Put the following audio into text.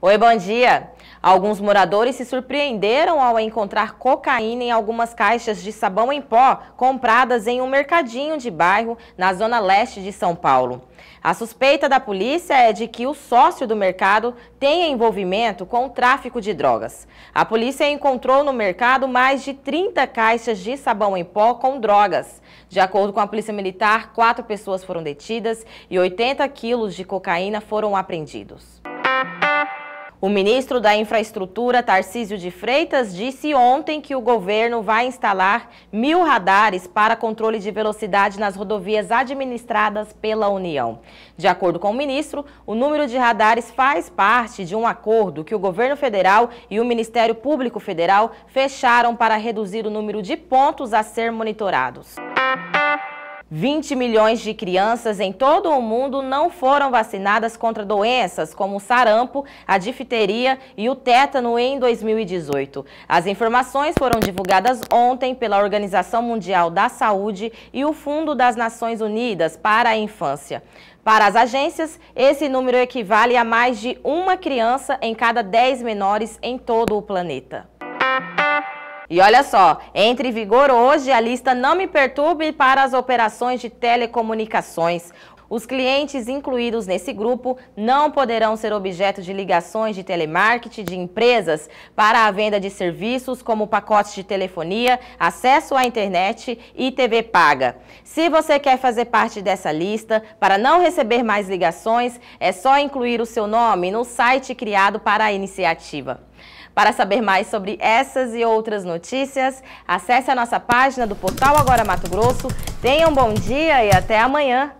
Oi, bom dia. Alguns moradores se surpreenderam ao encontrar cocaína em algumas caixas de sabão em pó compradas em um mercadinho de bairro na zona leste de São Paulo. A suspeita da polícia é de que o sócio do mercado tenha envolvimento com o tráfico de drogas. A polícia encontrou no mercado mais de 30 caixas de sabão em pó com drogas. De acordo com a Polícia Militar, quatro pessoas foram detidas e 80 quilos de cocaína foram apreendidos. O ministro da Infraestrutura, Tarcísio de Freitas, disse ontem que o governo vai instalar mil radares para controle de velocidade nas rodovias administradas pela União. De acordo com o ministro, o número de radares faz parte de um acordo que o governo federal e o Ministério Público Federal fecharam para reduzir o número de pontos a ser monitorados. 20 milhões de crianças em todo o mundo não foram vacinadas contra doenças como o sarampo, a difteria e o tétano em 2018. As informações foram divulgadas ontem pela Organização Mundial da Saúde e o Fundo das Nações Unidas para a Infância. Para as agências, esse número equivale a mais de uma criança em cada 10 menores em todo o planeta. E olha só, entre em vigor hoje a lista Não Me Perturbe para as operações de telecomunicações. Os clientes incluídos nesse grupo não poderão ser objeto de ligações de telemarketing de empresas para a venda de serviços como pacotes de telefonia, acesso à internet e TV paga. Se você quer fazer parte dessa lista, para não receber mais ligações, é só incluir o seu nome no site criado para a iniciativa. Para saber mais sobre essas e outras notícias, acesse a nossa página do portal Agora Mato Grosso. Tenha um bom dia e até amanhã.